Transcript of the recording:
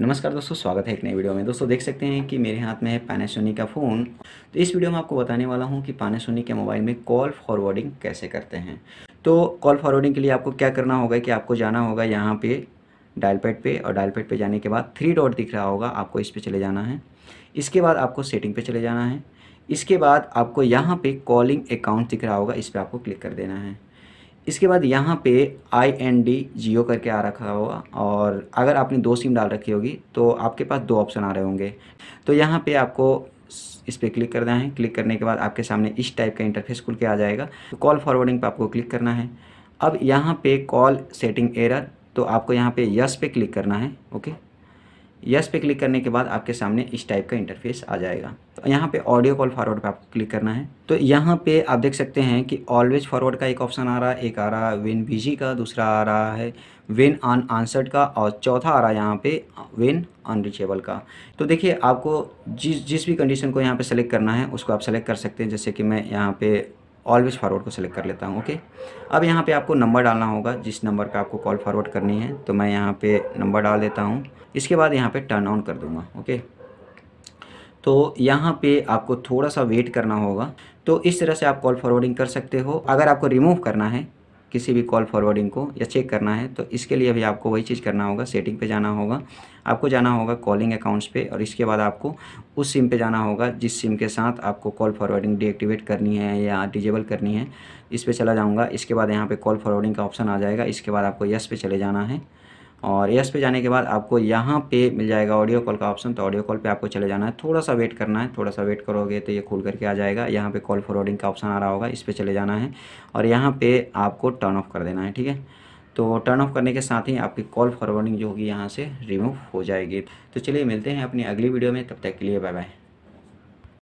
नमस्कार दोस्तों स्वागत है एक नई वीडियो में दोस्तों देख सकते हैं कि मेरे हाथ में है पानासोनी का फ़ोन तो इस वीडियो में आपको बताने वाला हूं कि पानासोनी के मोबाइल में कॉल फॉरवर्डिंग कैसे करते हैं तो कॉल फॉरवर्डिंग के लिए आपको क्या करना होगा कि आपको जाना होगा यहाँ पे डायल पैड पे और डायल पैड पर जाने के बाद थ्री डॉट दिख रहा होगा आपको इस पर चले जाना है इसके बाद आपको सेटिंग पर चले जाना है इसके बाद आपको यहाँ पर कॉलिंग अकाउंट दिख रहा होगा इस पर आपको क्लिक कर देना है इसके बाद यहाँ पे आई एन डी जियो करके आ रखा होगा और अगर आपने दो सिम डाल रखी होगी तो आपके पास दो ऑप्शन आ रहे होंगे तो यहाँ पे आपको इस पर क्लिक करना है क्लिक करने के बाद आपके सामने इस टाइप का इंटरफेस खुल के आ जाएगा तो कॉल फॉरवर्डिंग पर आपको क्लिक करना है अब यहाँ पे कॉल सेटिंग एरर तो आपको यहाँ पे यस पे क्लिक करना है ओके यस पे क्लिक करने के बाद आपके सामने इस टाइप का इंटरफेस आ जाएगा तो यहाँ पे ऑडियो कॉल फॉरवर्ड पे आपको क्लिक करना है तो यहाँ पे आप देख सकते हैं कि ऑलवेज फॉरवर्ड का एक ऑप्शन आ रहा है एक आ रहा है वेन बीजी का दूसरा आ रहा है वेन अन आंसर्ड का और चौथा आ रहा है यहाँ पे वेन अनरीचेबल का तो देखिए आपको जिस जिस भी कंडीशन को यहाँ पर सेलेक्ट करना है उसको आप सेलेक्ट कर सकते हैं जैसे कि मैं यहाँ पे ऑलवेज फॉरवर्ड को सिलेक्ट कर लेता हूँ ओके अब यहाँ पे आपको नंबर डालना होगा जिस नंबर पर आपको कॉल फॉरवर्ड करनी है तो मैं यहाँ पे नंबर डाल देता हूँ इसके बाद यहाँ पे टर्न ऑन कर दूँगा ओके तो यहाँ पे आपको थोड़ा सा वेट करना होगा तो इस तरह से आप कॉल फॉरवर्डिंग कर सकते हो अगर आपको रिमूव करना है किसी भी कॉल फॉरवर्डिंग को या चेक करना है तो इसके लिए भी आपको वही चीज़ करना होगा सेटिंग पे जाना होगा आपको जाना होगा कॉलिंग अकाउंट्स पे और इसके बाद आपको उस सिम पे जाना होगा जिस सिम के साथ आपको कॉल फॉरवर्डिंग डीएक्टिवेट करनी है या डिजेबल करनी है इस पर चला जाऊँगा इसके बाद यहाँ पर कॉल फॉरवर्डिंग का ऑप्शन आ जाएगा इसके बाद आपको यस पे चले जाना है और यस पे जाने के बाद आपको यहाँ पे मिल जाएगा ऑडियो कॉल का ऑप्शन तो ऑडियो कॉल पे आपको चले जाना है थोड़ा सा वेट करना है थोड़ा सा वेट करोगे तो ये खुल करके आ जाएगा यहाँ पे कॉल फॉरवर्डिंग का ऑप्शन आ रहा होगा इस पर चले जाना है और यहाँ पर आपको टर्न ऑफ कर देना है ठीक है तो टर्न ऑफ करने के साथ ही आपकी कॉल फॉरवर्डिंग जो होगी यहाँ से रिमूव हो जाएगी तो चलिए मिलते हैं अपनी अगली वीडियो में तब तक के लिए बाय बाय